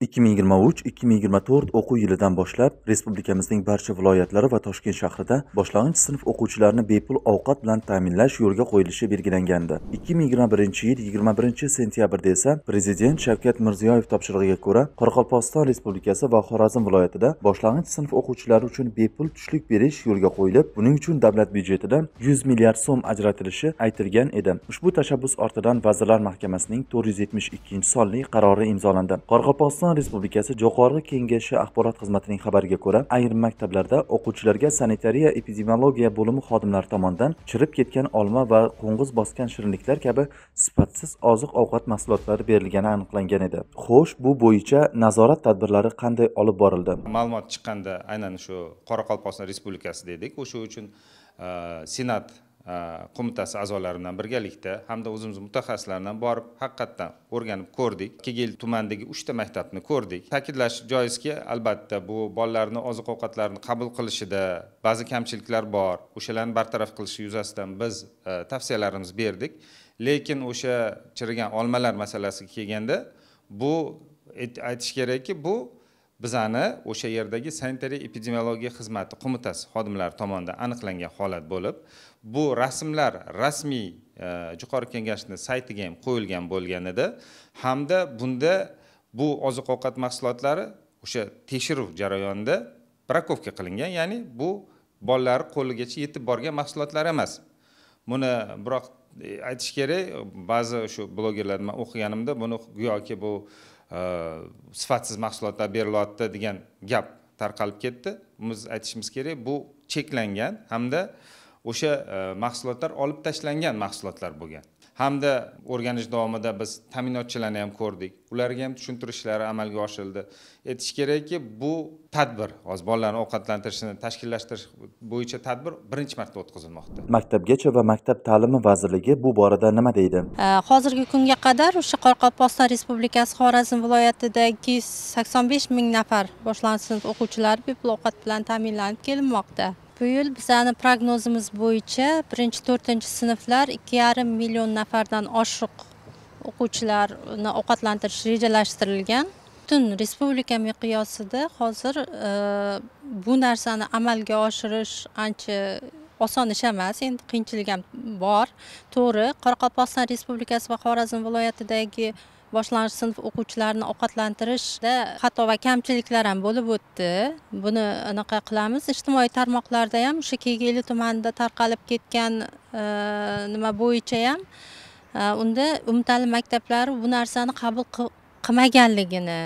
2023-2024 o'quv yilidan boshlab respublikamizning barcha viloyatlari va Toshkent shahrida boshlang'ich sinf o'quvchilarini bepul ovqat bilan ta'minlash yo'lga qo'yilishi belgilangandi. 2021-yil 21-sentyabrda esa prezident Shavkat Mirziyoyev topshirig'iga ko'ra Qoraqalpog'iston Respublikasi va Xorazm viloyatida boshlang'ich sinf o'quvchilari uchun bepul tushlik berish yo'lga qo'yilib, buning uchun davlat byudjetidan 100 milliard so'm ajratilishi aytilgan edi. Ushbu tashabbus ortidan Vazirlar Mahkamasining 472-sonli qarori imzolandi. Qoraqalpog'iston O'zbekiston Respublikasi Jo'qorg'i Kengashi axborot xizmatining xabariga ko'ra, ayrim maktablarda o'quvchilarga sanitariya epidemiologiya bo'limi xodimlari tomonidan chirib ketgan olma va qo'ng'iz bosgan shirinliklar kabi sifatsiz oziq-ovqat mahsulotlari berilgani aniqlangan edi. Xo'sh, bu bo'yicha nazorat tadbirlari qanday olib borildi? Ma'lumot chiqqanda aynan shu Qoraqalpog'iston Respublikasi dedik, o'sha uchun uh, Senat Э, qo'mitasi a'zolari bilan birgalikda hamda o'zimizni mutaxassislar bilan borib haqiqatdan o'rganib ko'rdik kegeyli tumanidagi uchta maktabni ko'rdik ta'kidlash joizki albatta bu bolalarni oziq ovqatlarini qabul qilishida ba'zi kamchiliklar bor o'shalarni bartaraf qilish yuzasidan biz e, tavsiyalarimiz berdik lekin o'sha chirigan olmalar masalasiga kelganda bu aytish kerakki bu bizani o'sha yerdagi sanitariya epidemiologiya xizmati qo'mitasi xodimlari tomonidan aniqlangan holat bo'lib bu rasmlar rasmiy yuqori e, kengashni saytiga ham qo'yilgan bo'lgan edi hamda bunda bu oziq ovqat mahsulotlari o'sha tekshiruv jarayonida brakovka qilingan ya'ni bu bolalar qo'ligacha yetib borgan mahsulotlar emas buni biroq e, aytish kerak ba'zi shu blogerlar man o'qiganimda buni go'yoki bu sifatsiz э, mahsulotlar berilyapti degan gap tarqalib ketdi biz aytishimiz kerak bu cheklangan hamda o'sha э, mahsulotlar olib tashlangan mahsulotlar bo'lgan hamda o'rganish davomida biz ta'minotchilarni ham ko'rdik ularga ham tushuntirishlari amalga oshirildi aytish kerakki bu tadbir hozir bolalarni ovqatlantirishni tashkillashtirish bo'yicha tadbir birinchi marta o'tkazilmoqda maktabgacha va maktab ta'limi vazirligi bu borada nima deydi hozirgi kunga qadar o'sha qoraqalpog'iston respublikasi xorazm viloyatidagi sakson besh ming nafar boshlang'ich sinf o'quvchilari bepul ovqat bilan ta'minlanib kelinmoqda bu yil bizani prognozimiz bo'yicha birinchi to'rtinchi sinflar ikki yarim million nafardan oshiq o'quvchilarni ovqatlantirish rejalashtirilgan butun respublika miqyosida hozir e, bu narsani amalga oshirish ancha oson ish emas endi qiyinchilik ham bor to'g'ri qoraqalpog'iston respublikasi va xorazm viloyatidagi boshlang'ich sinf o'quvchilarini ovqatlantirishda xato va kamchiliklar ham bo'lib o'tdi buni anaqa qilamiz ijtimoiy tarmoqlarda ham o'sha kegeyli tumanida tarqalib ketgan e, nima bo'yicha ham e, unda umumta'lim maktablari bu narsani qabul qilmaganligini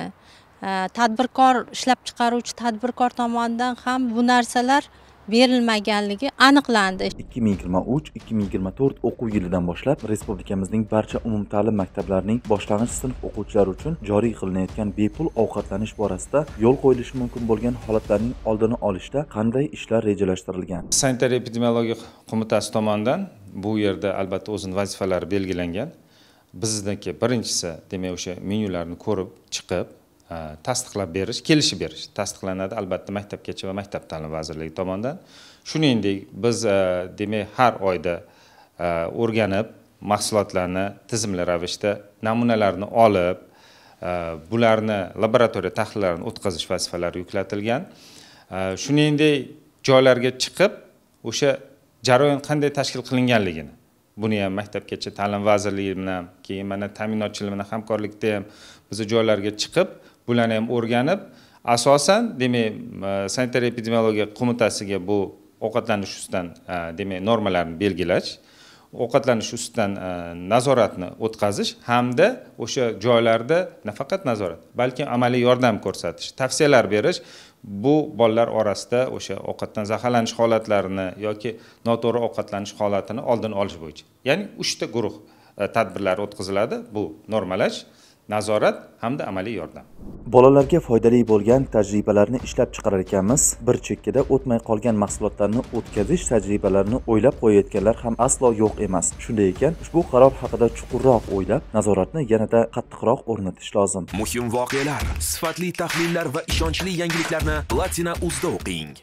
e, tadbirkor ishlab chiqaruvchi tadbirkor tomonidan ham bu narsalar berilmaganligi aniqlandi ikki ming yigirma uch ikki ming yigirma to'rt o'quv yilidan boshlab respublikamizning barcha umumta'lim maktablarining boshlang'ich sinf o'quvchilari uchun joriy qilinayotgan bepul ovqatlanish borasida yo'l qo'yilishi mumkin bo'lgan holatlarning oldini olishda qanday ishlar rejalashtirilgan sanitariya epidemiologiya qo'mitasi tomonidan bu yerda albatta o'zini vazifalari belgilangan bizniki birinchisi demak o'sha menyularni ko'rib chiqib E, tasdiqlab berish kelishib berish tasdiqlanadi albatta maktabgacha va maktab ta'limi vazirligi tomonidan shuningdek biz e, demak har oyda e, o'rganib mahsulotlarni tizimli ravishda namunalarni olib bularni laboratoriya tahlillarini o'tkazish vazifalari yuklatilgan shuningdek joylarga chiqib o'sha jarayon qanday tashkil qilinganligini buni ham maktabgacha ta'lim vazirligi bilan keyin mana ta'minotchilar bilan hamkorlikda ham biz joylarga chiqib bularni ham o'rganib asosan demak sanitariya epidemiologiya qo'mitasiga bu ovqatlanish ustidan e, demak normalarni belgilash ovqatlanish ustidan e, nazoratni o'tkazish hamda o'sha joylarda nafaqat nazorat balki amaliy yordam ko'rsatish tavsiyalar berish bu bolalar orasida o'sha ovqatdan zaharlanish holatlarini yoki noto'g'ri ovqatlanish holatini oldini olish bo'yicha ya'ni uchta guruh e, tadbirlar o'tkaziladi bu normalash nazorat hamda amaliy yordam bolalarga foydali bo'lgan tajribalarni ishlab chiqarar ekanmiz bir chekkada o'tmay qolgan mahsulotlarni o'tkazish tajribalarini o'ylab qo'yayotganlar ham aslo yo'q emas shunday ekan ushbu qaror haqida chuqurroq o'ylab nazoratni yanada qattiqroq o'rnatish lozim muhim voqealar sifatli tahlillar va ishonchli yangiliklarni platina uzda o'qing